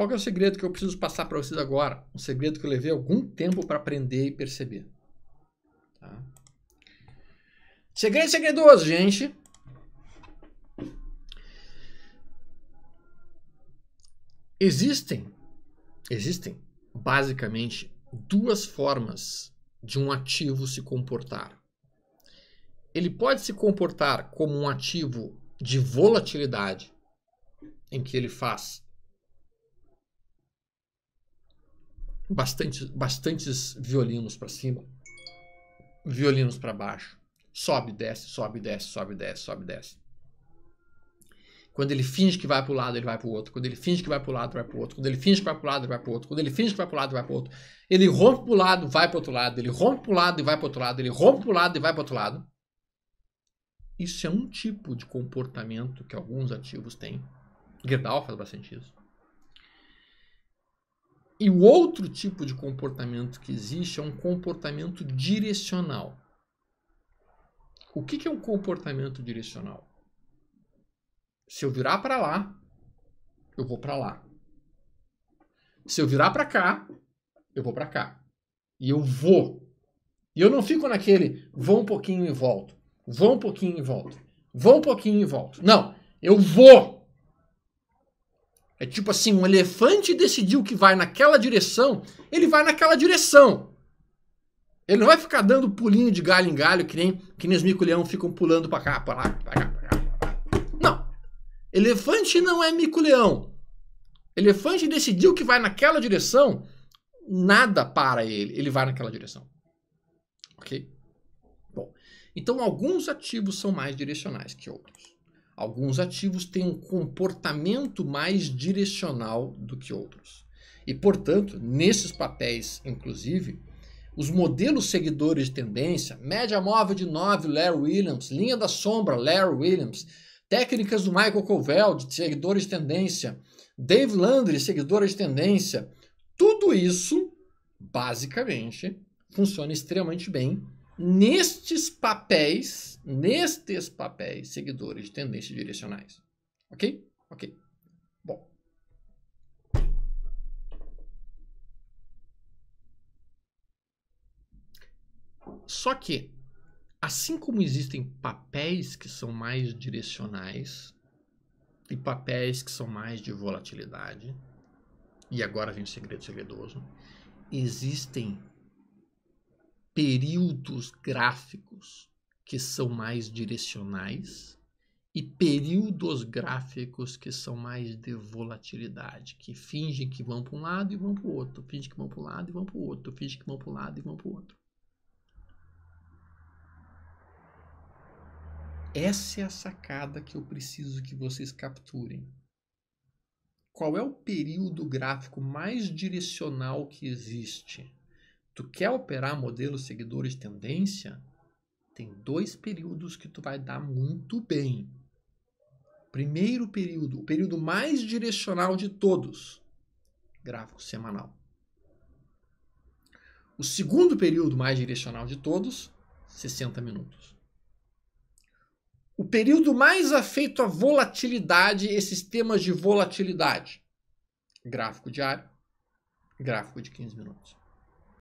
Qual é o segredo que eu preciso passar para vocês agora? Um segredo que eu levei algum tempo para aprender e perceber. Tá? Segredo segredoso, gente. Existem, existem basicamente duas formas de um ativo se comportar. Ele pode se comportar como um ativo de volatilidade, em que ele faz bastante, bastantes violinos para cima, violinos para baixo. Sobe, desce, sobe, desce, sobe, desce, sobe, desce. Quando ele finge que vai para o lado, ele vai para o outro. Quando ele finge que vai para o lado, vai para o outro. Quando ele finge que vai para o lado, vai para o outro. Quando ele finge que vai para o lado, vai para o outro. Ele rompe para o lado, vai para o outro lado. Ele rompe para o lado e vai para o outro lado. Ele rompe para o lado e vai para o outro lado. Isso é um tipo de comportamento que alguns ativos têm. Gerdau faz bastante isso. E o outro tipo de comportamento que existe é um comportamento direcional. O que, que é um comportamento direcional? Se eu virar para lá, eu vou para lá. Se eu virar para cá, eu vou para cá. E eu vou. E eu não fico naquele vou um pouquinho e volto, vou um pouquinho e volto, vou um pouquinho e volto. Não, eu vou. É tipo assim, um elefante decidiu que vai naquela direção, ele vai naquela direção. Ele não vai ficar dando pulinho de galho em galho, que nem, que nem os mico-leão ficam pulando pra cá, pra lá, cá, pra cá, pra cá. Não. Elefante não é mico-leão. Elefante decidiu que vai naquela direção, nada para ele. Ele vai naquela direção. Ok? Bom, então alguns ativos são mais direcionais que outros. Alguns ativos têm um comportamento mais direcional do que outros. E, portanto, nesses papéis, inclusive, os modelos seguidores de tendência, média móvel de 9, Larry Williams, linha da sombra, Larry Williams, técnicas do Michael Covell, de seguidores de tendência, Dave Landry, seguidores de tendência, tudo isso, basicamente, funciona extremamente bem nestes papéis nestes papéis seguidores de tendências direcionais. Ok? Ok. Bom. Só que, assim como existem papéis que são mais direcionais e papéis que são mais de volatilidade, e agora vem o segredo segredoso, existem períodos gráficos que são mais direcionais e períodos gráficos que são mais de volatilidade, que fingem que vão para um lado e vão para o outro, fingem que vão para um lado e vão para o outro, fingem que vão para um lado e vão para o outro. Essa é a sacada que eu preciso que vocês capturem. Qual é o período gráfico mais direcional que existe? Tu quer operar modelos seguidores de tendência? tem dois períodos que tu vai dar muito bem. Primeiro período, o período mais direcional de todos, gráfico semanal. O segundo período mais direcional de todos, 60 minutos. O período mais afeito à volatilidade, esses temas de volatilidade, gráfico diário, gráfico de 15 minutos.